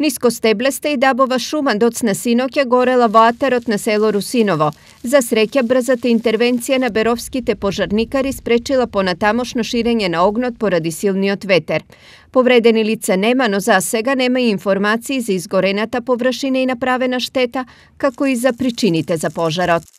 Ниско стеблеста и дабова шума доцна синоќа горела во атарот на село Русиново. За среќа, брзата интервенција на беровските пожарникари спречила понатамошно ширење на огнот поради силниот ветер. Повредени лица нема, но за сега нема и информации за изгорената површина и направена штета, како и за причините за пожарот.